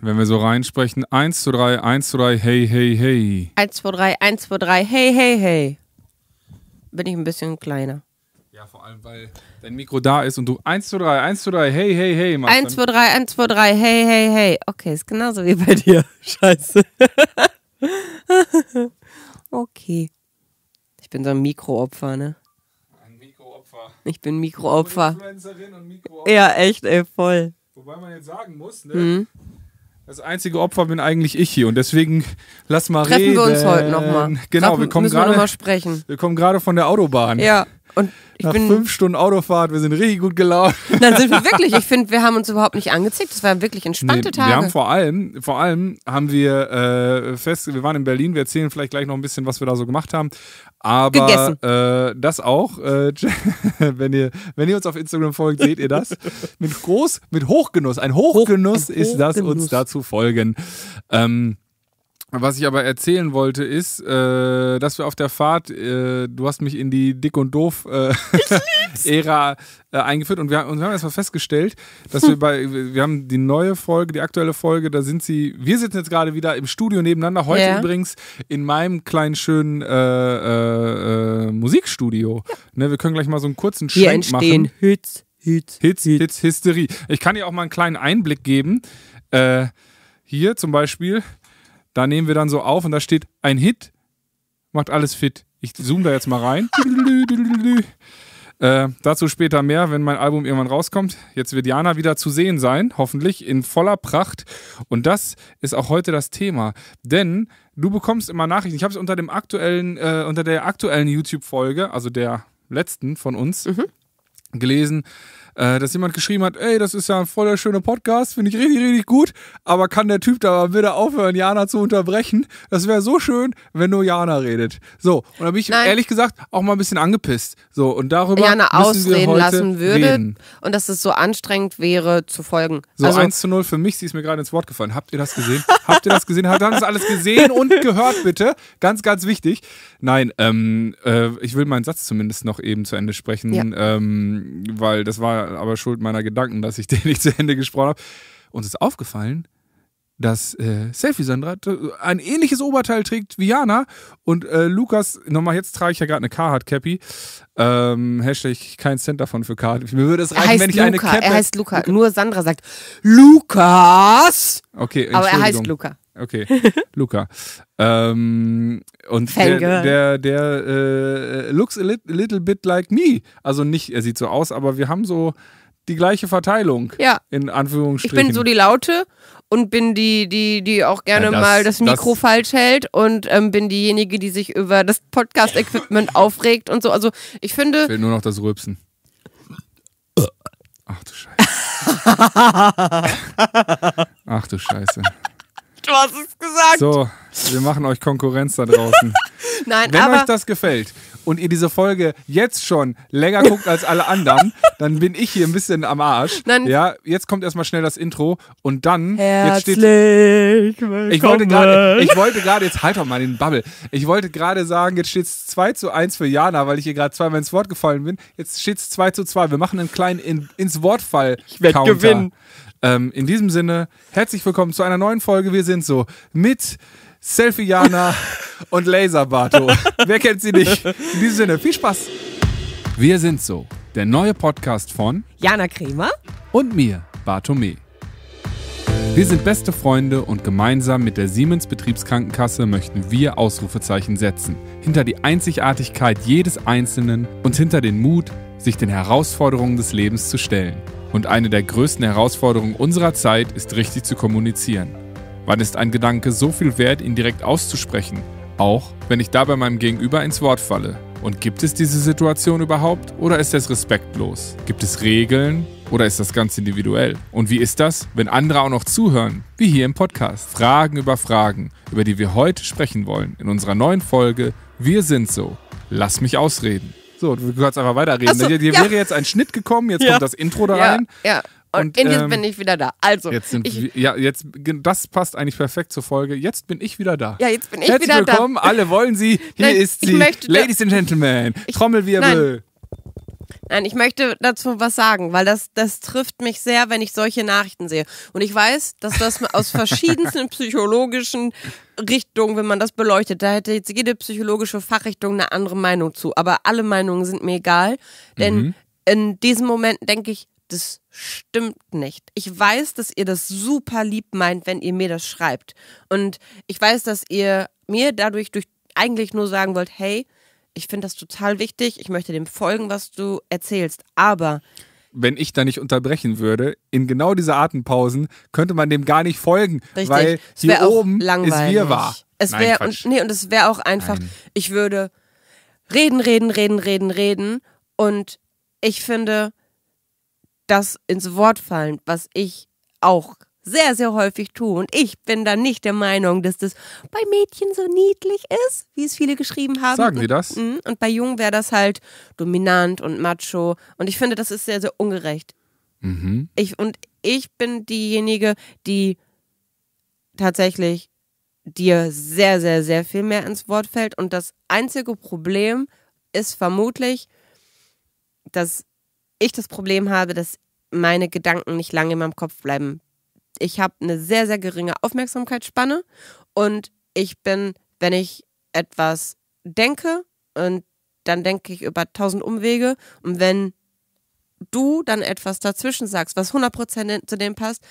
wenn wir so reinsprechen. 1, 2, 3, 1, 2, 3, hey, hey, hey. 1, 2, 3, 1, 2, 3, hey, hey, hey. Bin ich ein bisschen kleiner. Ja, vor allem, weil dein Mikro da ist und du 1, 2, 3, 1, 2, 3, hey, hey, hey machst. 1, 2, 3, 1, 2, 3, hey, hey, hey. Okay, ist genauso wie bei dir. Scheiße. okay. Ich bin so ein Mikroopfer, ne? Ein Mikroopfer. Ich bin Mikroopfer. Influencerin und Mikroopfer. Ja, echt, ey, voll. Wobei man jetzt sagen muss, ne? Mhm. Das einzige Opfer bin eigentlich ich hier und deswegen lass mal Treffen reden. Treffen wir uns heute nochmal. Genau, Treffen, wir kommen gerade. Wir, noch mal sprechen. wir kommen gerade von der Autobahn. Ja. Und Nach bin, fünf Stunden Autofahrt, wir sind richtig gut gelaufen. Dann sind wir wirklich, ich finde, wir haben uns überhaupt nicht angezickt. Das waren wirklich entspannte nee, Tage. Wir haben vor allem, vor allem haben wir äh, fest, wir waren in Berlin, wir erzählen vielleicht gleich noch ein bisschen, was wir da so gemacht haben. Aber äh, das auch, äh, wenn, ihr, wenn ihr uns auf Instagram folgt, seht ihr das. Mit groß, mit Hochgenuss. Ein Hochgenuss, Hoch, ein Hochgenuss ist das, Genuss. uns dazu folgen. Ähm, was ich aber erzählen wollte, ist, äh, dass wir auf der Fahrt, äh, du hast mich in die Dick und Doof äh, Ära äh, eingeführt und wir, haben, und wir haben erstmal festgestellt, dass wir bei, wir haben die neue Folge, die aktuelle Folge, da sind sie, wir sitzen jetzt gerade wieder im Studio nebeneinander, heute yeah. übrigens in meinem kleinen schönen äh, äh, Musikstudio. Ja. Ne, wir können gleich mal so einen kurzen Hier entstehen machen. Hits, Hits, Hits, Hits, Hits, Hysterie. Ich kann dir auch mal einen kleinen Einblick geben. hier zum Beispiel. Da nehmen wir dann so auf und da steht ein Hit, macht alles fit. Ich zoome da jetzt mal rein. Äh, dazu später mehr, wenn mein Album irgendwann rauskommt. Jetzt wird Jana wieder zu sehen sein, hoffentlich in voller Pracht. Und das ist auch heute das Thema, denn du bekommst immer Nachrichten. Ich habe es unter dem aktuellen, äh, unter der aktuellen YouTube-Folge, also der letzten von uns, mhm. gelesen, äh, dass jemand geschrieben hat, ey, das ist ja ein voller schöner Podcast, finde ich richtig, richtig gut, aber kann der Typ da wieder aufhören, Jana zu unterbrechen? Das wäre so schön, wenn nur Jana redet. So, und da bin ich Nein. ehrlich gesagt auch mal ein bisschen angepisst. So, und darüber Jana ausreden lassen würde reden. und dass es so anstrengend wäre zu folgen. So also, 1 zu 0 für mich, sie ist mir gerade ins Wort gefallen. Habt ihr das gesehen? Habt ihr das gesehen? Habt ihr das alles gesehen und gehört, bitte? Ganz, ganz wichtig. Nein, ähm, äh, ich will meinen Satz zumindest noch eben zu Ende sprechen, ja. ähm, weil das war aber schuld meiner Gedanken, dass ich den nicht zu Ende gesprochen habe. Uns ist aufgefallen, dass äh, Selfie-Sandra äh, ein ähnliches Oberteil trägt wie Jana und äh, Lukas, nochmal, jetzt trage ich ja gerade eine Carhartt-Cappy, ähm, Hashtag kein Cent davon für Carhartt. Mir würde es reichen, wenn ich Luca. eine Cappy... Er heißt Luca, nur Sandra sagt Lukas, okay, aber er heißt Luca. Okay, Luca. ähm, und Fangirl. der, der, der äh, looks a little bit like me. Also nicht, er sieht so aus, aber wir haben so die gleiche Verteilung. Ja. In Anführungsstrichen. Ich bin so die Laute und bin die, die, die auch gerne ja, das, mal das Mikro das falsch hält und ähm, bin diejenige, die sich über das Podcast-Equipment aufregt und so. Also ich finde. Ich will nur noch das Rübsen. Ach du Scheiße. Ach du Scheiße du hast es gesagt. So, wir machen euch Konkurrenz da draußen. Nein, Wenn euch das gefällt und ihr diese Folge jetzt schon länger guckt als alle anderen, dann bin ich hier ein bisschen am Arsch. Nein. Ja, jetzt kommt erstmal schnell das Intro und dann Herzlich jetzt steht, Ich wollte gerade jetzt halt doch mal den Bubble. Ich wollte gerade sagen, jetzt steht es 2 zu 1 für Jana, weil ich ihr gerade zweimal ins Wort gefallen bin. Jetzt steht es 2 zu 2. Wir machen einen kleinen in, ins Wortfall Counter. Ich werde gewinnen. Ähm, in diesem Sinne, herzlich willkommen zu einer neuen Folge. Wir sind so mit Selfie Jana und Laser Laserbato. Wer kennt sie nicht? In diesem Sinne, viel Spaß. Wir sind so, der neue Podcast von Jana Kremer und mir, Bartome. Wir sind beste Freunde und gemeinsam mit der Siemens Betriebskrankenkasse möchten wir Ausrufezeichen setzen. Hinter die Einzigartigkeit jedes Einzelnen und hinter den Mut, sich den Herausforderungen des Lebens zu stellen. Und eine der größten Herausforderungen unserer Zeit ist richtig zu kommunizieren. Wann ist ein Gedanke so viel wert, ihn direkt auszusprechen, auch wenn ich dabei meinem Gegenüber ins Wort falle? Und gibt es diese Situation überhaupt oder ist es respektlos? Gibt es Regeln oder ist das ganz individuell? Und wie ist das, wenn andere auch noch zuhören, wie hier im Podcast? Fragen über Fragen, über die wir heute sprechen wollen in unserer neuen Folge Wir sind so. Lass mich ausreden. So, du kannst einfach weiterreden. So, hier, hier ja. wäre jetzt ein Schnitt gekommen, jetzt ja. kommt das Intro da rein. Ja. Und, und ähm, jetzt bin ich wieder da. Also, jetzt sind ich, wir, ja, jetzt, das passt eigentlich perfekt zur Folge. Jetzt bin ich wieder da. Ja, jetzt bin ich Herzlich wieder willkommen. da. Alle wollen sie. Hier nein, ist sie. Ladies and Gentlemen, ich, Trommelwirbel. Nein, Nein, ich möchte dazu was sagen, weil das, das trifft mich sehr, wenn ich solche Nachrichten sehe. Und ich weiß, dass das aus verschiedensten psychologischen Richtungen, wenn man das beleuchtet, da hätte jetzt jede psychologische Fachrichtung eine andere Meinung zu. Aber alle Meinungen sind mir egal, denn mhm. in diesem Moment denke ich, das stimmt nicht. Ich weiß, dass ihr das super lieb meint, wenn ihr mir das schreibt. Und ich weiß, dass ihr mir dadurch durch eigentlich nur sagen wollt, hey, ich finde das total wichtig, ich möchte dem folgen, was du erzählst, aber wenn ich da nicht unterbrechen würde, in genau diese Atempausen könnte man dem gar nicht folgen, Richtig. weil hier oben langweilig. ist wir war. Es wäre und nee und es wäre auch einfach, Nein. ich würde reden, reden, reden, reden, reden und ich finde das ins Wort fallen, was ich auch sehr, sehr häufig tue. Und ich bin da nicht der Meinung, dass das bei Mädchen so niedlich ist, wie es viele geschrieben haben. Sagen Sie das? Mhm. Und bei Jungen wäre das halt dominant und macho. Und ich finde, das ist sehr, sehr ungerecht. Mhm. Ich, und ich bin diejenige, die tatsächlich dir sehr, sehr, sehr viel mehr ins Wort fällt. Und das einzige Problem ist vermutlich, dass ich das Problem habe, dass meine Gedanken nicht lange in meinem Kopf bleiben, ich habe eine sehr, sehr geringe Aufmerksamkeitsspanne und ich bin, wenn ich etwas denke und dann denke ich über tausend Umwege und wenn du dann etwas dazwischen sagst, was 100% zu dem passt,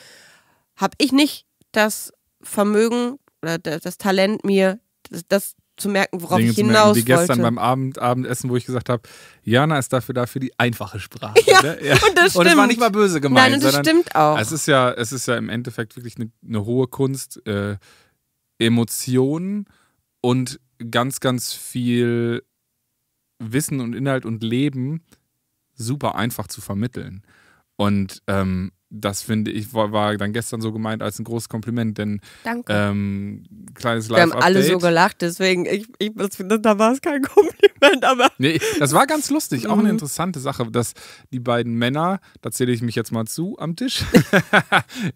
habe ich nicht das Vermögen oder das Talent, mir das, das zu merken, worauf Dinge ich hinaus merken, wie wollte. gestern beim Abendessen, wo ich gesagt habe, Jana ist dafür da für die einfache Sprache. Ja, ne? ja. Und, das und das war nicht mal böse gemeint. Nein, und das stimmt auch. Es ist ja, es ist ja im Endeffekt wirklich eine, eine hohe Kunst, äh, Emotionen und ganz, ganz viel Wissen und Inhalt und Leben super einfach zu vermitteln. Und ähm, das finde ich, war, war, dann gestern so gemeint als ein großes Kompliment, denn Danke. Ähm, kleines live Wir haben alle so gelacht, deswegen, ich, ich, da war es kein Kompliment, aber. Nee, das war ganz lustig, auch eine mhm. interessante Sache, dass die beiden Männer, da zähle ich mich jetzt mal zu am Tisch,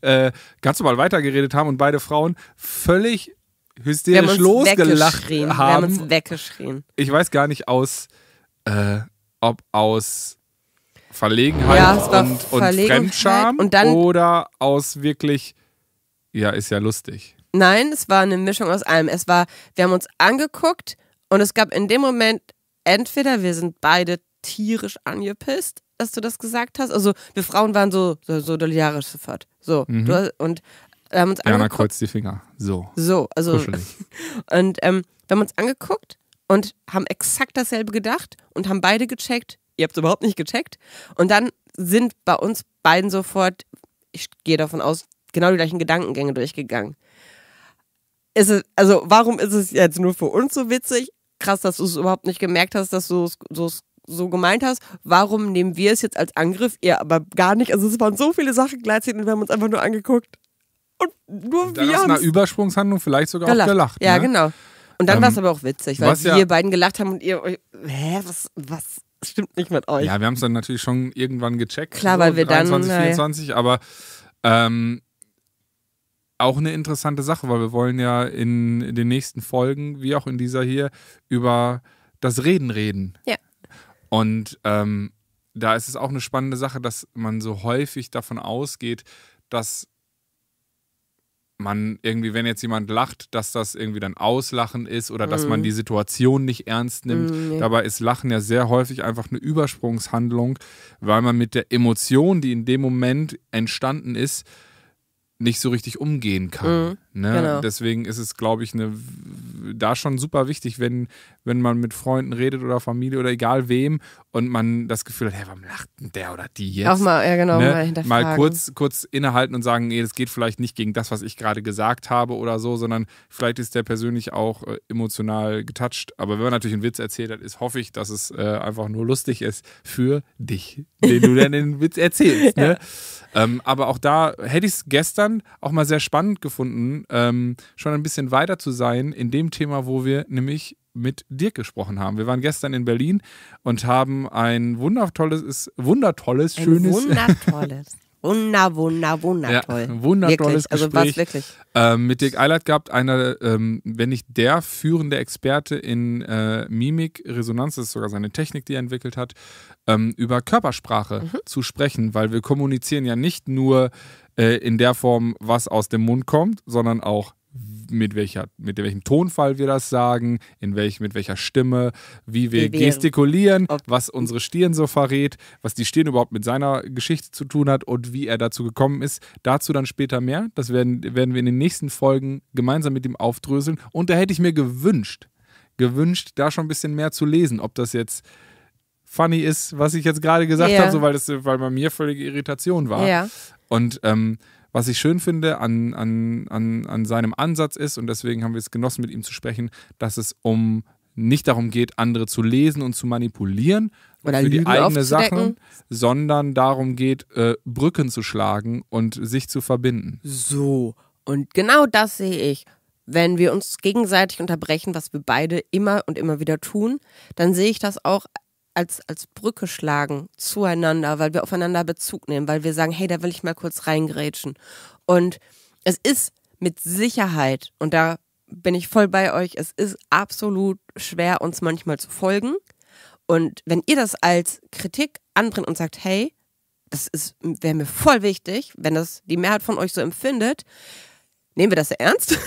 äh, ganz normal weitergeredet haben und beide Frauen völlig hysterisch losgelacht haben. Wir haben uns weggeschrien. Ich weiß gar nicht aus, äh, ob aus Verlegenheit ja, und, und Fremdscham und dann, oder aus wirklich, ja, ist ja lustig. Nein, es war eine Mischung aus allem. Es war, wir haben uns angeguckt und es gab in dem Moment entweder wir sind beide tierisch angepisst, dass du das gesagt hast. Also wir Frauen waren so, so sofort. So. Mhm. Du, und haben uns Jana kreuzt die Finger. So. So, also. Und ähm, wir haben uns angeguckt und haben exakt dasselbe gedacht und haben beide gecheckt, ihr habt es überhaupt nicht gecheckt. Und dann sind bei uns beiden sofort, ich gehe davon aus, genau die gleichen Gedankengänge durchgegangen. Es, also warum ist es jetzt nur für uns so witzig? Krass, dass du es überhaupt nicht gemerkt hast, dass du es so, so gemeint hast. Warum nehmen wir es jetzt als Angriff? Ihr aber gar nicht. Also es waren so viele Sachen gleichzeitig und wir haben uns einfach nur angeguckt. Und nur dann wir aus einer Übersprungshandlung vielleicht sogar gelacht. auch gelacht. Ja, ne? genau. Und dann ähm, war es aber auch witzig, weil wir ja beiden gelacht haben und ihr euch, hä, was, was, das stimmt nicht mit euch. Ja, wir haben es dann natürlich schon irgendwann gecheckt. Klar, so, weil wir 23, dann. 24, ja. Äh, aber ähm, auch eine interessante Sache, weil wir wollen ja in den nächsten Folgen, wie auch in dieser hier, über das Reden reden. Ja. Und ähm, da ist es auch eine spannende Sache, dass man so häufig davon ausgeht, dass man irgendwie, wenn jetzt jemand lacht, dass das irgendwie dann Auslachen ist oder dass man mhm. die Situation nicht ernst nimmt. Mm, Dabei ist Lachen ja sehr häufig einfach eine Übersprungshandlung, weil man mit der Emotion, die in dem Moment entstanden ist, nicht so richtig umgehen kann. Mm, ne? genau. Deswegen ist es, glaube ich, eine, da schon super wichtig, wenn, wenn man mit Freunden redet oder Familie oder egal wem und man das Gefühl hat, hey, warum lacht denn der oder die jetzt? Auch mal, ja genau, ne? mal hinterfragen. Mal kurz, kurz innehalten und sagen, nee, das geht vielleicht nicht gegen das, was ich gerade gesagt habe oder so, sondern vielleicht ist der persönlich auch äh, emotional getoucht. Aber wenn man natürlich einen Witz erzählt hat, ist, hoffe ich, dass es äh, einfach nur lustig ist für dich, den du dann den Witz erzählst. Ne? Ja. Ähm, aber auch da hätte ich es gestern auch mal sehr spannend gefunden, ähm, schon ein bisschen weiter zu sein in dem Thema, wo wir nämlich mit Dirk gesprochen haben. Wir waren gestern in Berlin und haben ein wundertolles, wundertolles, ein schönes. Wundertolles. Wunder, wunder, wundertoll. Ja, wundertolles wirklich, also Gespräch. Also wirklich. Ähm, mit Dirk Eilert gab einer, ähm, wenn nicht der führende Experte in äh, Mimik, Resonanz, das ist sogar seine Technik, die er entwickelt hat, ähm, über Körpersprache mhm. zu sprechen, weil wir kommunizieren ja nicht nur äh, in der Form, was aus dem Mund kommt, sondern auch mit, welcher, mit welchem Tonfall wir das sagen, in welch, mit welcher Stimme, wie wir, wie wir gestikulieren, ob, was unsere Stirn so verrät, was die Stirn überhaupt mit seiner Geschichte zu tun hat und wie er dazu gekommen ist. Dazu dann später mehr. Das werden, werden wir in den nächsten Folgen gemeinsam mit ihm aufdröseln. Und da hätte ich mir gewünscht, gewünscht, da schon ein bisschen mehr zu lesen, ob das jetzt funny ist, was ich jetzt gerade gesagt yeah. habe, so, weil, das, weil bei mir völlige Irritation war. Yeah. Und ähm, was ich schön finde an, an, an, an seinem Ansatz ist, und deswegen haben wir es genossen, mit ihm zu sprechen, dass es um nicht darum geht, andere zu lesen und zu manipulieren Oder für Lügen die eigene Sachen, sondern darum geht, äh, Brücken zu schlagen und sich zu verbinden. So, und genau das sehe ich. Wenn wir uns gegenseitig unterbrechen, was wir beide immer und immer wieder tun, dann sehe ich das auch als, als Brücke schlagen zueinander, weil wir aufeinander Bezug nehmen, weil wir sagen, hey, da will ich mal kurz reingrätschen. Und es ist mit Sicherheit, und da bin ich voll bei euch, es ist absolut schwer, uns manchmal zu folgen. Und wenn ihr das als Kritik anbringt und sagt, hey, das wäre mir voll wichtig, wenn das die Mehrheit von euch so empfindet, nehmen wir das ernst.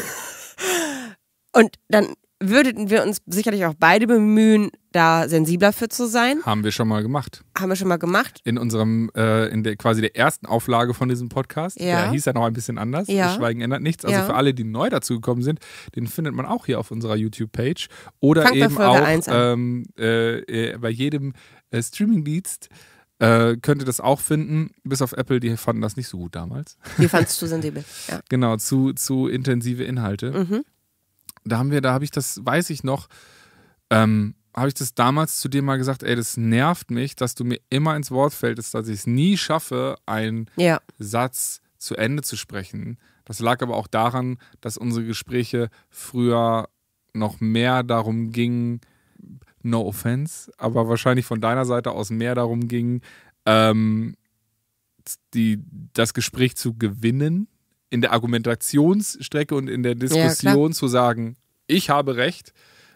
und dann würden wir uns sicherlich auch beide bemühen, da sensibler für zu sein. Haben wir schon mal gemacht. Haben wir schon mal gemacht. In unserem, äh, in der quasi der ersten Auflage von diesem Podcast. Ja. Der hieß ja noch ein bisschen anders. Ja. Schweigen ändert nichts. Also ja. für alle, die neu dazugekommen sind, den findet man auch hier auf unserer YouTube-Page. Oder Fangt eben auch ähm, äh, äh, bei jedem äh, Streaming-Dienst äh, könnt ihr das auch finden, bis auf Apple, die fanden das nicht so gut damals. Die fanden es zu sensibel. Ja. Genau, zu, zu intensive Inhalte. Mhm da haben wir, da habe ich das, weiß ich noch, ähm, habe ich das damals zu dir mal gesagt, ey, das nervt mich, dass du mir immer ins Wort fällst, dass ich es nie schaffe, einen ja. Satz zu Ende zu sprechen. Das lag aber auch daran, dass unsere Gespräche früher noch mehr darum gingen, no offense, aber wahrscheinlich von deiner Seite aus mehr darum gingen, ähm, die, das Gespräch zu gewinnen in der Argumentationsstrecke und in der Diskussion ja, zu sagen, ich habe recht.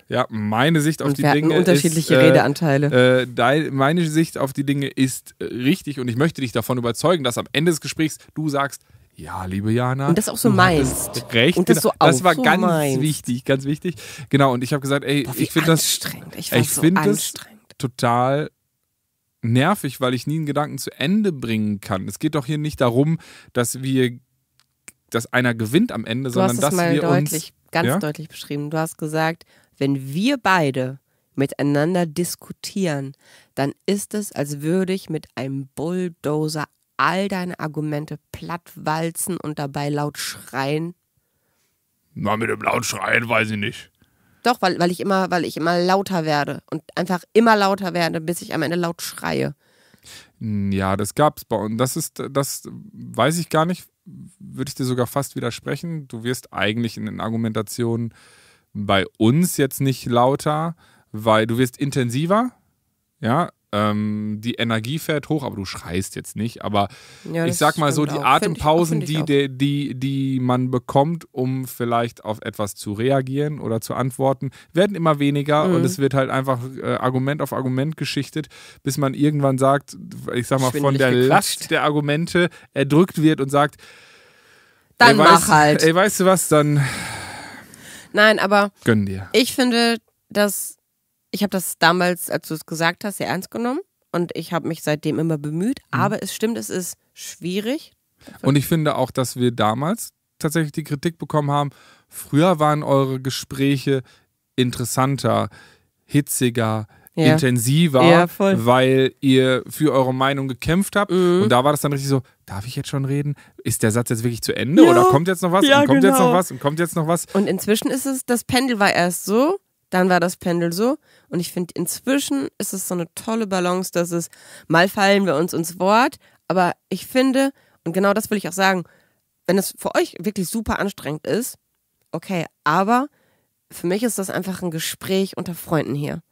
Ja, meine Sicht auf und die Dinge unterschiedliche ist, äh, Redeanteile. Äh, dein, meine Sicht auf die Dinge ist äh, richtig und ich möchte dich davon überzeugen, dass am Ende des Gesprächs du sagst, ja, liebe Jana. Und das auch so meinst. Recht. Und das genau. so auch Das war so ganz meinst. wichtig, ganz wichtig. Genau, und ich habe gesagt, ey, Boah, ich finde das. Anstrengend. Ich, ich so finde das total nervig, weil ich nie einen Gedanken zu Ende bringen kann. Es geht doch hier nicht darum, dass wir dass einer gewinnt am Ende, du sondern hast dass mal wir deutlich, uns ganz ja? deutlich beschrieben. Du hast gesagt, wenn wir beide miteinander diskutieren, dann ist es, als würde ich mit einem Bulldozer all deine Argumente plattwalzen und dabei laut schreien. Na, mit dem laut schreien weiß ich nicht. Doch, weil, weil, ich immer, weil ich immer lauter werde und einfach immer lauter werde, bis ich am Ende laut schreie. Ja, das gab's bei uns. Das ist, das weiß ich gar nicht, würde ich dir sogar fast widersprechen. Du wirst eigentlich in den Argumentationen bei uns jetzt nicht lauter, weil du wirst intensiver. Ja, ähm, die Energie fährt hoch, aber du schreist jetzt nicht. Aber ja, ich sag mal so, die auch. Atempausen, ich, die, die, die, die man bekommt, um vielleicht auf etwas zu reagieren oder zu antworten, werden immer weniger mhm. und es wird halt einfach äh, Argument auf Argument geschichtet, bis man irgendwann sagt, ich sag mal, von der geklatscht. Last der Argumente erdrückt wird und sagt, dann ey, mach weißt, halt. Ey, weißt du was, dann. Nein, aber. Gönn dir. Ich finde, dass ich habe das damals, als du es gesagt hast, sehr ernst genommen und ich habe mich seitdem immer bemüht. Mhm. Aber es stimmt, es ist schwierig. Und ich finde auch, dass wir damals tatsächlich die Kritik bekommen haben, früher waren eure Gespräche interessanter, hitziger, ja. intensiver, ja, weil ihr für eure Meinung gekämpft habt. Mhm. Und da war das dann richtig so, darf ich jetzt schon reden? Ist der Satz jetzt wirklich zu Ende? Ja. Oder kommt jetzt noch was? und kommt genau. jetzt noch genau. was? Und kommt jetzt noch was? Und inzwischen ist es, das Pendel war erst so dann war das Pendel so. Und ich finde, inzwischen ist es so eine tolle Balance, dass es mal fallen wir uns ins Wort, aber ich finde, und genau das will ich auch sagen, wenn es für euch wirklich super anstrengend ist, okay, aber für mich ist das einfach ein Gespräch unter Freunden hier.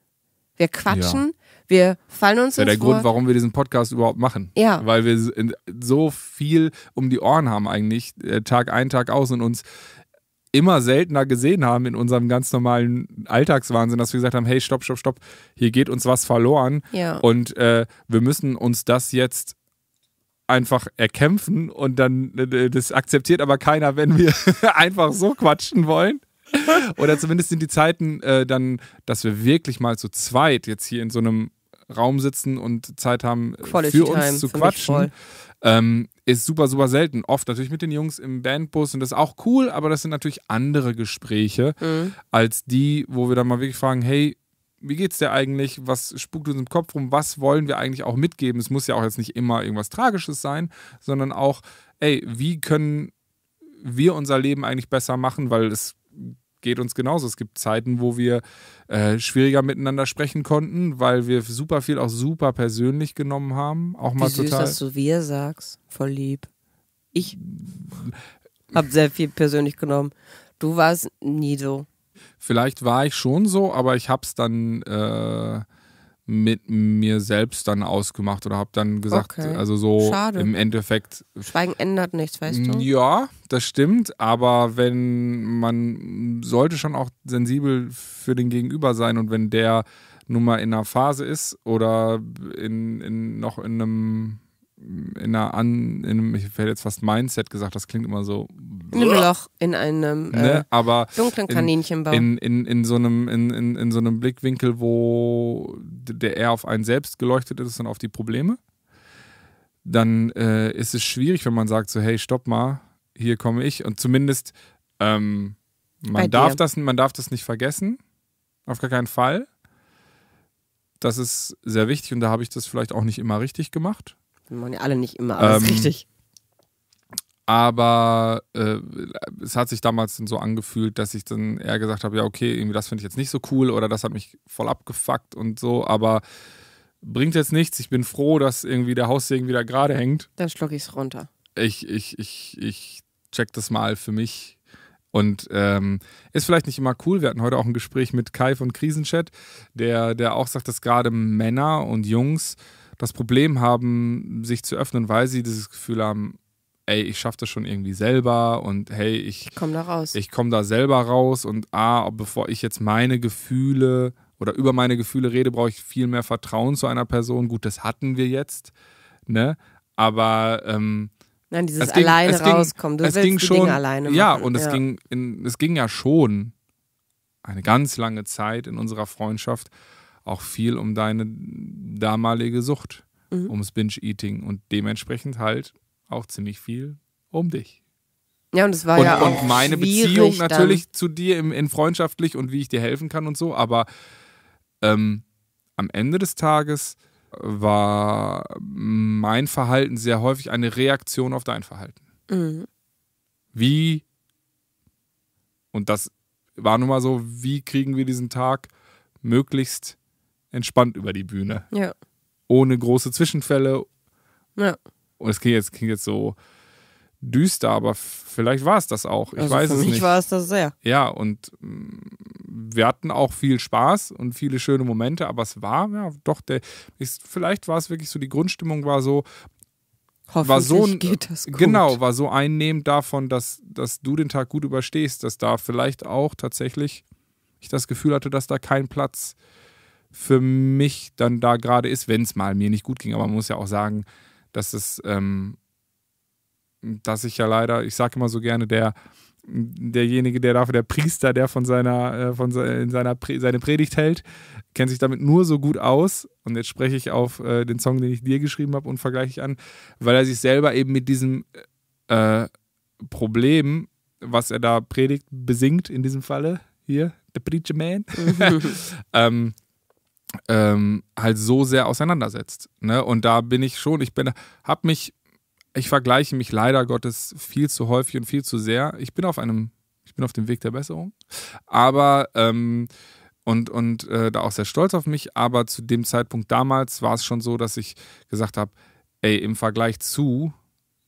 Wir quatschen, ja. wir fallen uns. Ja, der Wort. Grund, warum wir diesen Podcast überhaupt machen. Ja. Weil wir so viel um die Ohren haben eigentlich, äh, Tag ein, Tag aus und uns immer seltener gesehen haben in unserem ganz normalen Alltagswahnsinn, dass wir gesagt haben, hey, stopp, stopp, stopp, hier geht uns was verloren ja. und äh, wir müssen uns das jetzt einfach erkämpfen und dann, äh, das akzeptiert aber keiner, wenn wir einfach so quatschen wollen. Oder zumindest sind die Zeiten äh, dann, dass wir wirklich mal zu zweit jetzt hier in so einem Raum sitzen und Zeit haben, äh, Quality für uns Time, zu quatschen. Ähm, ist super, super selten. Oft natürlich mit den Jungs im Bandbus und das ist auch cool, aber das sind natürlich andere Gespräche mhm. als die, wo wir dann mal wirklich fragen, hey, wie geht's dir eigentlich? Was spukt uns im Kopf rum? Was wollen wir eigentlich auch mitgeben? Es muss ja auch jetzt nicht immer irgendwas Tragisches sein, sondern auch, ey, wie können wir unser Leben eigentlich besser machen? Weil es geht uns genauso. Es gibt Zeiten, wo wir äh, schwieriger miteinander sprechen konnten, weil wir super viel auch super persönlich genommen haben. Auch mal Wie süß, total. dass du wir sagst. Voll lieb. Ich habe sehr viel persönlich genommen. Du warst nie so. Vielleicht war ich schon so, aber ich habe es dann äh, mit mir selbst dann ausgemacht oder habe dann gesagt, okay. also so Schade. im Endeffekt. Schweigen ändert nichts, weißt du? Ja, das stimmt, aber wenn man sollte schon auch sensibel für den Gegenüber sein und wenn der nun mal in einer Phase ist oder in, in noch in einem in einer an, in einem, ich hätte jetzt fast Mindset gesagt, das klingt immer so. In einem Loch, in einem ne? Äh, aber dunklen Kaninchenbau. In, in, in, so einem, in, in, in so einem Blickwinkel, wo der eher auf einen selbst geleuchtet ist und auf die Probleme, dann äh, ist es schwierig, wenn man sagt, so, hey, stopp mal, hier komme ich. Und zumindest, ähm, man, darf das, man darf das nicht vergessen, auf gar keinen Fall. Das ist sehr wichtig und da habe ich das vielleicht auch nicht immer richtig gemacht wir machen ja alle nicht immer alles ähm, richtig. Aber äh, es hat sich damals dann so angefühlt, dass ich dann eher gesagt habe, ja, okay, irgendwie das finde ich jetzt nicht so cool oder das hat mich voll abgefuckt und so, aber bringt jetzt nichts. Ich bin froh, dass irgendwie der Haussegen wieder gerade hängt. Dann schluck ich es runter. Ich, ich, ich, ich check das mal für mich. Und ähm, ist vielleicht nicht immer cool. Wir hatten heute auch ein Gespräch mit Kai von Krisenchat, der, der auch sagt, dass gerade Männer und Jungs das Problem haben, sich zu öffnen, weil sie dieses Gefühl haben, ey, ich schaffe das schon irgendwie selber und hey, ich, ich komme da raus. Ich komme da selber raus und ah, bevor ich jetzt meine Gefühle oder über meine Gefühle rede, brauche ich viel mehr Vertrauen zu einer Person. Gut, das hatten wir jetzt, ne? Aber ähm, Nein, dieses ging, alleine ging, rauskommen. Du es willst ging die schon, Dinge alleine machen. Ja, und es, ja. Ging in, es ging ja schon eine ganz lange Zeit in unserer Freundschaft, auch viel um deine damalige Sucht, mhm. ums Binge-Eating und dementsprechend halt auch ziemlich viel um dich. Ja, und es war und, ja auch. Und meine Beziehung dann. natürlich zu dir im, in freundschaftlich und wie ich dir helfen kann und so, aber ähm, am Ende des Tages war mein Verhalten sehr häufig eine Reaktion auf dein Verhalten. Mhm. Wie, und das war nun mal so, wie kriegen wir diesen Tag möglichst entspannt über die Bühne. Ja. Ohne große Zwischenfälle. Ja. Und es klingt jetzt, klingt jetzt so düster, aber vielleicht war es das auch. Ich also weiß es nicht. Für mich war es das sehr. Ja, und mm, wir hatten auch viel Spaß und viele schöne Momente, aber es war ja doch der. Ich, vielleicht war es wirklich so, die Grundstimmung war so. Hoffentlich war so, geht das gut. Genau, war so einnehmend davon, dass, dass du den Tag gut überstehst, dass da vielleicht auch tatsächlich ich das Gefühl hatte, dass da kein Platz äh, für mich dann da gerade ist, wenn es mal mir nicht gut ging. Aber man muss ja auch sagen, dass es, ähm, dass ich ja leider, ich sage immer so gerne, der derjenige, der dafür der Priester, der von seiner, äh, von in seiner seine Predigt hält, kennt sich damit nur so gut aus. Und jetzt spreche ich auf äh, den Song, den ich dir geschrieben habe und vergleiche ich an, weil er sich selber eben mit diesem äh, Problem, was er da predigt, besingt in diesem Falle hier, The Preacher Man, mhm. ähm, ähm, halt so sehr auseinandersetzt. Ne? Und da bin ich schon, ich bin, hab mich, ich vergleiche mich leider Gottes viel zu häufig und viel zu sehr. Ich bin auf einem, ich bin auf dem Weg der Besserung. Aber ähm, und, und äh, da auch sehr stolz auf mich, aber zu dem Zeitpunkt damals war es schon so, dass ich gesagt habe, ey, im Vergleich zu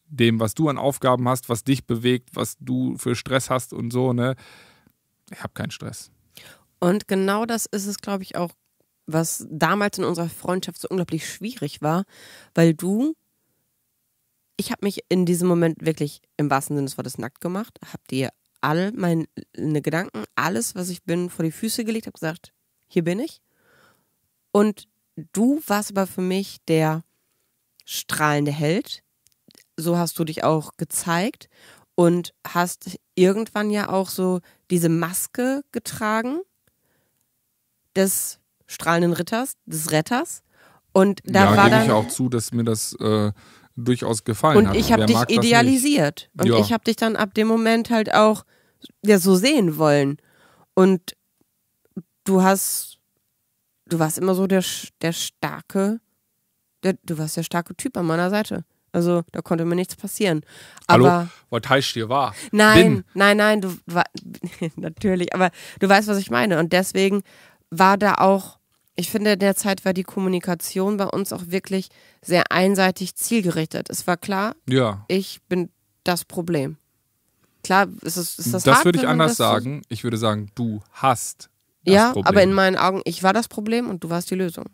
dem, was du an Aufgaben hast, was dich bewegt, was du für Stress hast und so, ne, ich habe keinen Stress. Und genau das ist es, glaube ich, auch was damals in unserer Freundschaft so unglaublich schwierig war, weil du, ich habe mich in diesem Moment wirklich im wahrsten Sinne des Wortes nackt gemacht, habe dir all meine Gedanken, alles, was ich bin, vor die Füße gelegt, habe gesagt, hier bin ich. Und du warst aber für mich der strahlende Held. So hast du dich auch gezeigt und hast irgendwann ja auch so diese Maske getragen des strahlenden Ritters, des Retters. Und da ja, war gebe dann. ich auch zu, dass mir das äh, durchaus gefallen und hat. und ich habe dich idealisiert. Und ja. ich habe dich dann ab dem Moment halt auch ja, so sehen wollen. Und du hast. Du warst immer so der, der starke. Der, du warst der starke Typ an meiner Seite. Also da konnte mir nichts passieren. Aber, Hallo, was heißt dir wahr? Nein, Bin. nein, nein, du war, natürlich, aber du weißt, was ich meine. Und deswegen war da auch ich finde, in der Zeit war die Kommunikation bei uns auch wirklich sehr einseitig zielgerichtet. Es war klar, ja. ich bin das Problem. Klar, ist, es, ist das Das hart, würde ich anders sagen. Ich würde sagen, du hast das ja, Problem. Ja, aber in meinen Augen, ich war das Problem und du warst die Lösung.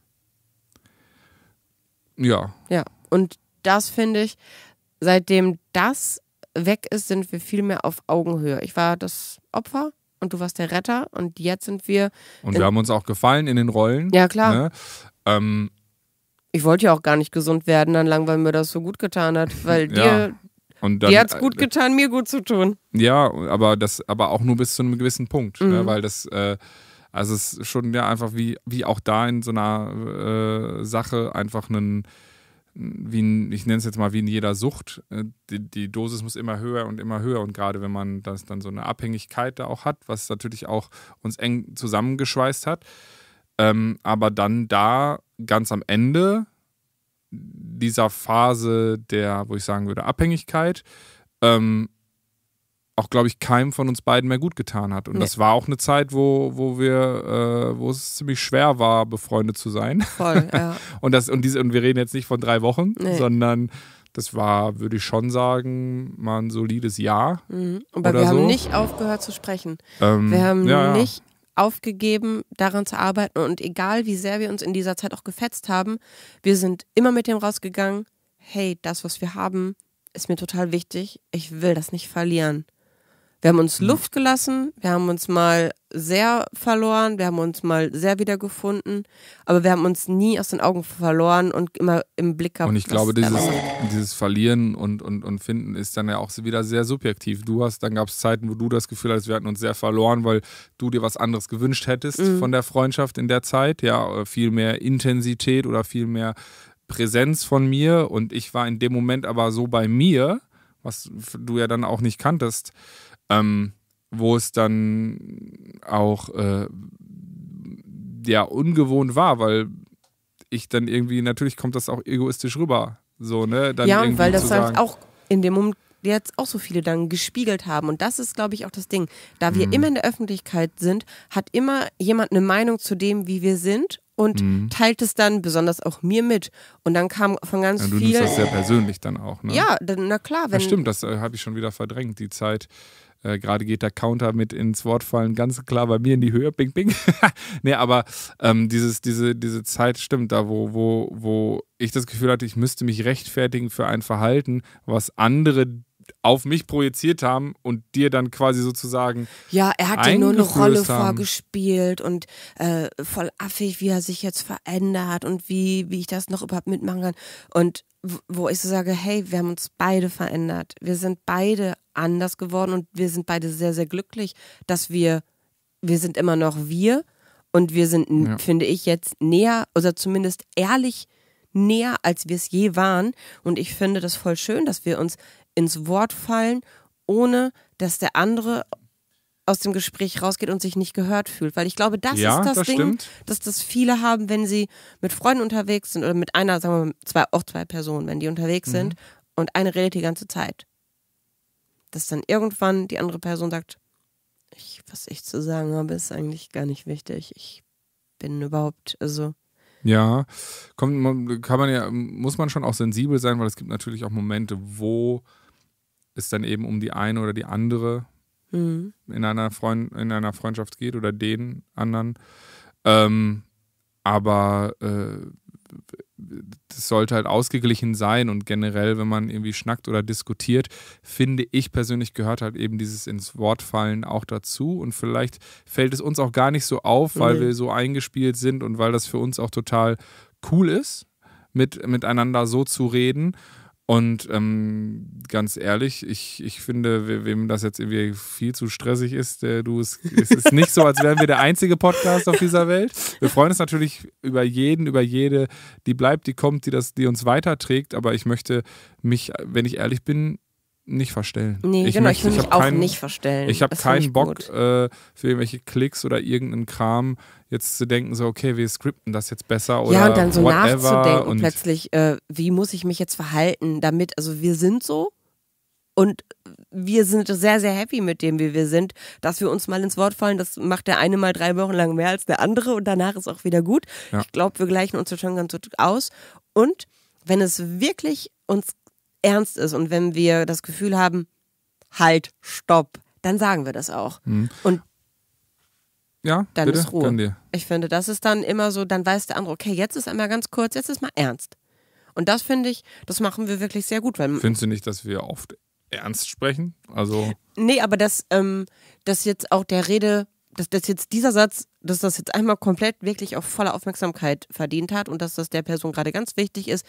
Ja. Ja, und das finde ich, seitdem das weg ist, sind wir viel mehr auf Augenhöhe. Ich war das Opfer und du warst der Retter und jetzt sind wir. Und wir haben uns auch gefallen in den Rollen. Ja, klar. Ne? Ähm, ich wollte ja auch gar nicht gesund werden, dann lang, weil mir das so gut getan hat, weil dir. Ja. Und dann, dir hat's gut äh, getan, mir gut zu tun. Ja, aber das, aber auch nur bis zu einem gewissen Punkt, ne? mhm. ne? weil das, äh, also es ist schon ja einfach wie, wie auch da in so einer äh, Sache einfach einen, wie in, ich nenne es jetzt mal wie in jeder Sucht, äh, die, die, Dosis muss immer höher und immer höher. Und gerade wenn man das dann so eine Abhängigkeit da auch hat, was natürlich auch uns eng zusammengeschweißt hat, ähm, aber dann da ganz am Ende dieser Phase der, wo ich sagen würde, Abhängigkeit, ähm, auch, glaube ich, keinem von uns beiden mehr gut getan hat. Und nee. das war auch eine Zeit, wo, wo wir, äh, wo es ziemlich schwer war, befreundet zu sein. Voll, ja. und das, und diese, und wir reden jetzt nicht von drei Wochen, nee. sondern das war, würde ich schon sagen, mal ein solides Jahr. Mhm. Aber wir so. haben nicht aufgehört zu sprechen. Ähm, wir haben ja, nicht aufgegeben, daran zu arbeiten. Und egal, wie sehr wir uns in dieser Zeit auch gefetzt haben, wir sind immer mit dem rausgegangen, hey, das, was wir haben, ist mir total wichtig. Ich will das nicht verlieren. Wir haben uns mhm. Luft gelassen, wir haben uns mal sehr verloren, wir haben uns mal sehr wiedergefunden, aber wir haben uns nie aus den Augen verloren und immer im Blick gehabt. Und ich glaube, dieses, dieses Verlieren und, und, und Finden ist dann ja auch wieder sehr subjektiv. Du hast, dann gab es Zeiten, wo du das Gefühl hast, wir hatten uns sehr verloren, weil du dir was anderes gewünscht hättest mhm. von der Freundschaft in der Zeit, ja, äh, viel mehr Intensität oder viel mehr Präsenz von mir und ich war in dem Moment aber so bei mir, was du ja dann auch nicht kanntest, ähm, wo es dann auch äh, ja ungewohnt war, weil ich dann irgendwie, natürlich kommt das auch egoistisch rüber. So, ne? Dann ja, weil das halt auch in dem Moment jetzt auch so viele dann gespiegelt haben. Und das ist, glaube ich, auch das Ding. Da wir mhm. immer in der Öffentlichkeit sind, hat immer jemand eine Meinung zu dem, wie wir sind und mhm. teilt es dann besonders auch mir mit. Und dann kam von ganz ja, du vielen. Du nimmst das sehr persönlich dann auch, ne? Ja, na klar. Wenn, das stimmt, das äh, habe ich schon wieder verdrängt, die Zeit. Äh, gerade geht der Counter mit ins Wort fallen, ganz klar bei mir in die Höhe, bing, bing. nee, aber ähm, dieses, diese, diese Zeit stimmt da, wo, wo, wo ich das Gefühl hatte, ich müsste mich rechtfertigen für ein Verhalten, was andere auf mich projiziert haben und dir dann quasi sozusagen. Ja, er hat dir nur eine Rolle haben. vorgespielt und äh, voll affig, wie er sich jetzt verändert und wie, wie ich das noch überhaupt mitmachen kann. Und wo ich so sage, hey, wir haben uns beide verändert. Wir sind beide anders geworden und wir sind beide sehr, sehr glücklich, dass wir, wir sind immer noch wir und wir sind, ja. finde ich, jetzt näher oder zumindest ehrlich näher, als wir es je waren. Und ich finde das voll schön, dass wir uns ins Wort fallen, ohne dass der andere aus dem Gespräch rausgeht und sich nicht gehört fühlt. Weil ich glaube, das ja, ist das, das Ding, stimmt. dass das viele haben, wenn sie mit Freunden unterwegs sind oder mit einer, sagen wir mal, zwei, auch zwei Personen, wenn die unterwegs mhm. sind und eine redet die ganze Zeit. Dass dann irgendwann die andere Person sagt, ich, was ich zu sagen habe, ist eigentlich gar nicht wichtig. Ich bin überhaupt, also. Ja, kommt, kann man ja, muss man schon auch sensibel sein, weil es gibt natürlich auch Momente, wo es dann eben um die eine oder die andere mhm. in, einer Freund, in einer Freundschaft geht oder den anderen. Ähm, aber äh, das sollte halt ausgeglichen sein und generell, wenn man irgendwie schnackt oder diskutiert, finde ich persönlich gehört halt eben dieses ins Wort fallen auch dazu und vielleicht fällt es uns auch gar nicht so auf, weil mhm. wir so eingespielt sind und weil das für uns auch total cool ist, mit, miteinander so zu reden und ähm, ganz ehrlich, ich, ich finde, wem das jetzt irgendwie viel zu stressig ist, der, äh, du, es, es ist nicht so, als wären wir der einzige Podcast auf dieser Welt. Wir freuen uns natürlich über jeden, über jede, die bleibt, die kommt, die, das, die uns weiterträgt. Aber ich möchte mich, wenn ich ehrlich bin, nicht verstellen. Nee, ich genau, möchte, ich will mich auch keinen, nicht verstellen. Ich habe keinen Bock äh, für irgendwelche Klicks oder irgendeinen Kram jetzt zu denken, so, okay, wir skripten das jetzt besser oder Ja, und dann so nachzudenken und plötzlich, äh, wie muss ich mich jetzt verhalten, damit, also wir sind so und wir sind sehr, sehr happy mit dem, wie wir sind. Dass wir uns mal ins Wort fallen, das macht der eine mal drei Wochen lang mehr als der andere und danach ist auch wieder gut. Ja. Ich glaube, wir gleichen uns schon ganz gut aus. Und wenn es wirklich uns ernst ist und wenn wir das Gefühl haben, halt, stopp, dann sagen wir das auch. Mhm. Und ja, dann bitte, ist Ruhe. Ich finde, das ist dann immer so, dann weiß der andere, okay, jetzt ist einmal ganz kurz, jetzt ist mal ernst. Und das finde ich, das machen wir wirklich sehr gut. Weil Findest du nicht, dass wir oft ernst sprechen? Also nee, aber dass, ähm, dass jetzt auch der Rede, dass, dass jetzt dieser Satz, dass das jetzt einmal komplett wirklich auch volle Aufmerksamkeit verdient hat und dass das der Person gerade ganz wichtig ist,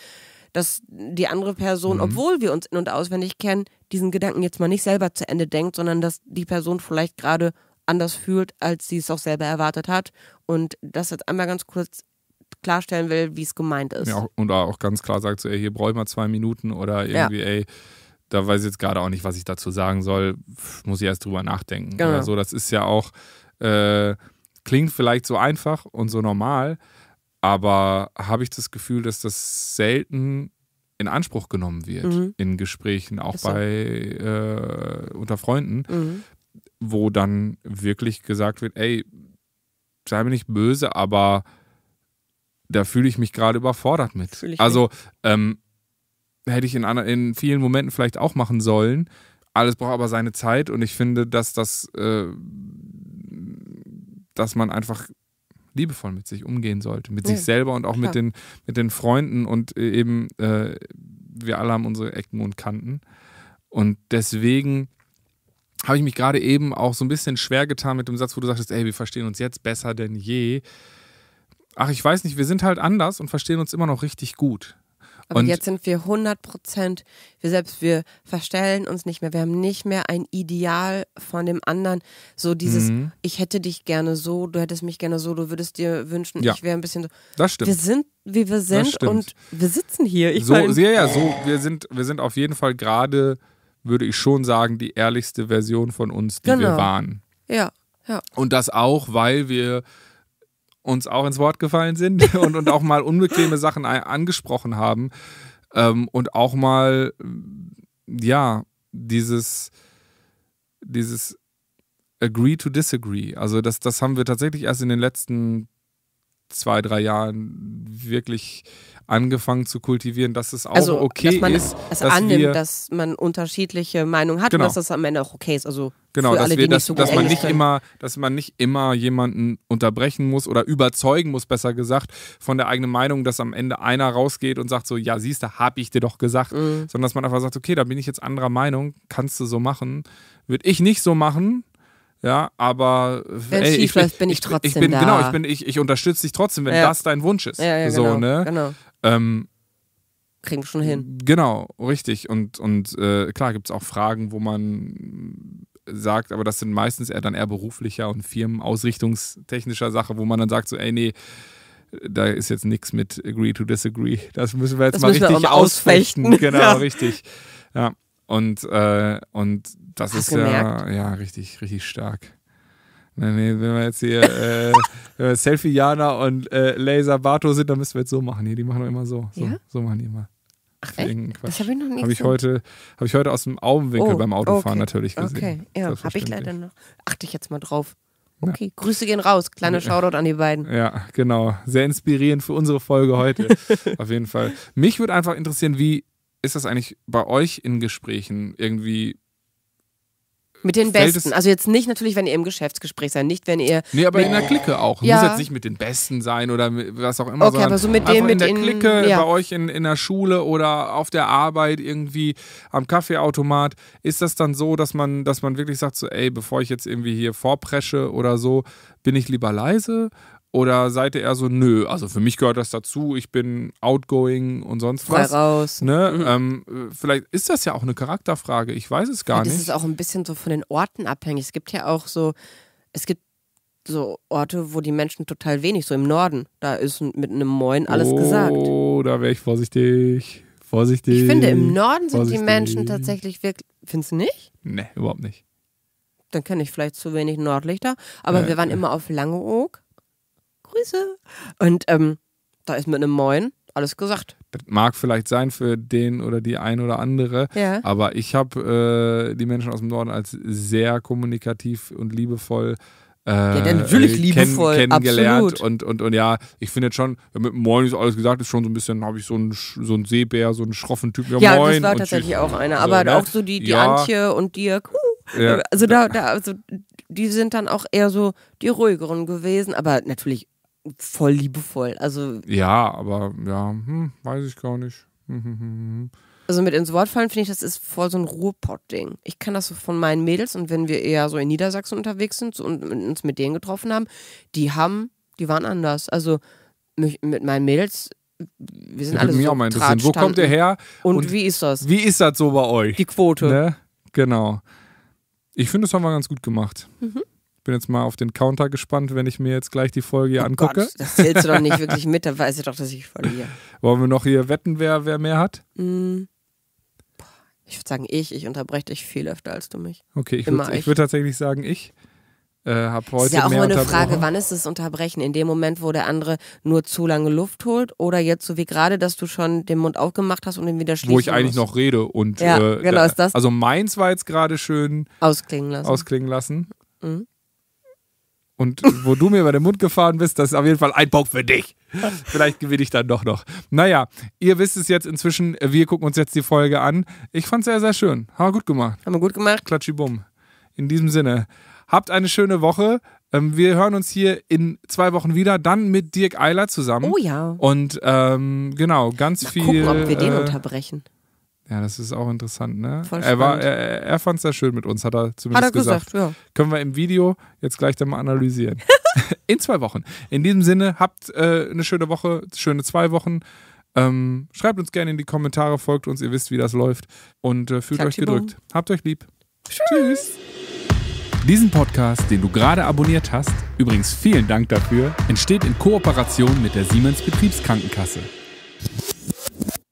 dass die andere Person, mhm. obwohl wir uns in- und auswendig kennen, diesen Gedanken jetzt mal nicht selber zu Ende denkt, sondern dass die Person vielleicht gerade anders fühlt, als sie es auch selber erwartet hat. Und das jetzt einmal ganz kurz klarstellen will, wie es gemeint ist. Ja, und auch ganz klar sagt so, ey, hier brauche ich mal zwei Minuten oder irgendwie, ja. ey, da weiß ich jetzt gerade auch nicht, was ich dazu sagen soll, muss ich erst drüber nachdenken genau. oder so. Das ist ja auch, äh, klingt vielleicht so einfach und so normal, aber habe ich das Gefühl, dass das selten in Anspruch genommen wird mhm. in Gesprächen, auch so. bei äh, unter Freunden, mhm. wo dann wirklich gesagt wird, ey, sei mir nicht böse, aber da fühle ich mich gerade überfordert mit. Also ähm, hätte ich in, in, vielen Momenten vielleicht auch machen sollen. Alles braucht aber seine Zeit und ich finde, dass das, äh, dass man einfach liebevoll mit sich umgehen sollte, mit ja. sich selber und auch mit den, mit den Freunden und äh, eben äh, wir alle haben unsere Ecken und Kanten. Und deswegen habe ich mich gerade eben auch so ein bisschen schwer getan mit dem Satz, wo du sagtest, ey, wir verstehen uns jetzt besser denn je. Ach, ich weiß nicht, wir sind halt anders und verstehen uns immer noch richtig gut. Aber und jetzt sind wir 100 Prozent wir selbst, wir verstellen uns nicht mehr. Wir haben nicht mehr ein Ideal von dem anderen. So dieses, mhm. ich hätte dich gerne so, du hättest mich gerne so, du würdest dir wünschen, ja. ich wäre ein bisschen so. Das stimmt. Wir sind, wie wir sind und wir sitzen hier. Ich so, mein, ja, ja, so, wir sind, wir sind auf jeden Fall gerade, würde ich schon sagen, die ehrlichste Version von uns, die genau. wir waren. Ja, ja. Und das auch, weil wir uns auch ins Wort gefallen sind und, und auch mal unbequeme Sachen angesprochen haben ähm, und auch mal, äh, ja, dieses, dieses Agree to Disagree. Also das, das haben wir tatsächlich erst in den letzten zwei, drei Jahren wirklich angefangen zu kultivieren, dass es auch also, okay dass man ist. Es dass annimmt, wir, dass man unterschiedliche Meinungen hat genau. und dass das am Ende auch okay ist. Also genau, dass alle, wir, so dass man nicht immer, dass man nicht immer jemanden unterbrechen muss oder überzeugen muss, besser gesagt, von der eigenen Meinung, dass am Ende einer rausgeht und sagt so, ja, siehst du, hab ich dir doch gesagt, mhm. sondern dass man einfach sagt, okay, da bin ich jetzt anderer Meinung, kannst du so machen, würde ich nicht so machen, ja, aber wenn ey, schief läuft, bin ich trotzdem ich bin, genau, da. Genau, ich bin, ich, ich unterstütze dich trotzdem, wenn ja. das dein Wunsch ist. Ja, ja, so, genau, ne? Genau. Ähm, Kriegen wir schon hin. Genau, richtig. Und, und äh, klar gibt es auch Fragen, wo man sagt, aber das sind meistens eher dann eher beruflicher und firmenausrichtungstechnischer Sache, wo man dann sagt so, ey, nee, da ist jetzt nichts mit agree to disagree. Das müssen wir jetzt das mal richtig ausfechten. ausfechten. Genau, ja. richtig. Ja. Und, äh, und das Hast ist gemerkt? ja, ja richtig, richtig stark. Nee, nee, wenn wir jetzt hier äh, Selfie-Jana und äh, Laser Bato sind, dann müssen wir jetzt so machen. Hier, die machen doch immer so. So, ja? so machen die immer. Ach, echt? Das habe ich noch nicht hab ich heute Habe ich heute aus dem Augenwinkel oh, beim Autofahren okay. natürlich gesehen. Okay, ja, habe ich leider noch. Achte ich jetzt mal drauf. Okay, ja. Grüße gehen raus. Kleiner Shoutout an die beiden. Ja, genau. Sehr inspirierend für unsere Folge heute. Auf jeden Fall. Mich würde einfach interessieren, wie ist das eigentlich bei euch in Gesprächen? Irgendwie mit den Besten. Also jetzt nicht natürlich, wenn ihr im Geschäftsgespräch seid, nicht wenn ihr. Nee, aber in der Clique auch. Ja. Muss jetzt nicht mit den Besten sein oder was auch immer. Okay, aber so mit dem, mit in der in, Clique, ja. bei euch in, in der Schule oder auf der Arbeit irgendwie am Kaffeeautomat. Ist das dann so, dass man, dass man wirklich sagt, so, ey, bevor ich jetzt irgendwie hier vorpresche oder so, bin ich lieber leise oder seid ihr eher so, nö, also für mich gehört das dazu, ich bin outgoing und sonst Frei was. Frei raus. Ne? Mhm. Ähm, vielleicht ist das ja auch eine Charakterfrage, ich weiß es gar ja, das nicht. Das ist auch ein bisschen so von den Orten abhängig. Es gibt ja auch so, es gibt so Orte, wo die Menschen total wenig, so im Norden, da ist mit einem Moin alles oh, gesagt. Oh, da wäre ich vorsichtig. Vorsichtig. Ich finde, im Norden sind vorsichtig. die Menschen tatsächlich wirklich. Findest du nicht? Nee, überhaupt nicht. Dann kenne ich vielleicht zu wenig Nordlichter. Aber nee, wir waren nee. immer auf Langeoog. Grüße. Und ähm, da ist mit einem Moin alles gesagt. Das mag vielleicht sein für den oder die ein oder andere, ja. aber ich habe äh, die Menschen aus dem Norden als sehr kommunikativ und liebevoll äh, ja, natürlich äh, liebevoll, kenn, kennengelernt. Absolut. Und, und, und ja, ich finde jetzt schon, mit Moin ist alles gesagt, ist schon so ein bisschen, habe ich so einen, so einen Seebär, so einen schroffen Typ. Ja, ja Moin das war tatsächlich auch einer. Aber so, ne? auch so die, die ja. Antje und Dirk. Uh, ja. Also da, da, also die sind dann auch eher so die ruhigeren gewesen, aber natürlich voll liebevoll. Also ja, aber ja, hm, weiß ich gar nicht. Hm, hm, hm, also mit ins Wort fallen finde ich, das ist voll so ein Ruhrpott-Ding. Ich kann das so von meinen Mädels und wenn wir eher so in Niedersachsen unterwegs sind und uns mit denen getroffen haben, die haben, die waren anders. Also mit meinen Mädels wir sind ja, alle so auch mal interessant. Wo kommt ihr her? Und, und, wie ist das? Wie ist das so bei euch? Die Quote. Ne? Genau. Ich finde, das haben wir ganz gut gemacht. Mhm bin jetzt mal auf den Counter gespannt, wenn ich mir jetzt gleich die Folge hier oh angucke. Gott, das zählst du doch nicht wirklich mit, da weiß ich doch, dass ich verliere. Wollen wir noch hier wetten, wer, wer mehr hat? Mm. Ich würde sagen, ich. Ich unterbreche dich viel öfter als du mich. Okay, ich würde würd tatsächlich sagen, ich. Äh, habe heute ist ja auch immer eine Frage, wann ist das Unterbrechen? In dem Moment, wo der andere nur zu lange Luft holt oder jetzt so wie gerade, dass du schon den Mund aufgemacht hast und ihn wieder schließt? Wo ich musst. eigentlich noch rede und ja, äh, genau, ist das also meins war jetzt gerade schön ausklingen lassen. Ausklingen lassen. Mhm. Und wo du mir über den Mund gefahren bist, das ist auf jeden Fall ein Punkt für dich. Vielleicht gewinne ich dann doch noch. Naja, ihr wisst es jetzt inzwischen. Wir gucken uns jetzt die Folge an. Ich fand es sehr, sehr schön. Haben wir gut gemacht. Haben wir gut gemacht. Klatschibum. In diesem Sinne. Habt eine schöne Woche. Ähm, wir hören uns hier in zwei Wochen wieder, dann mit Dirk Eiler zusammen. Oh ja. Und ähm, genau, ganz Na, viel. Gucken, ob wir den äh, unterbrechen. Ja, das ist auch interessant, ne? Voll er war, er, er fand es sehr schön mit uns, hat er zumindest hat er gesagt. gesagt ja. Können wir im Video jetzt gleich dann mal analysieren. In zwei Wochen. In diesem Sinne, habt äh, eine schöne Woche, schöne zwei Wochen. Ähm, schreibt uns gerne in die Kommentare, folgt uns, ihr wisst, wie das läuft. Und äh, fühlt euch gedrückt. Habt euch lieb. Tschüss. Tschüss. Diesen Podcast, den du gerade abonniert hast, übrigens vielen Dank dafür, entsteht in Kooperation mit der Siemens Betriebskrankenkasse.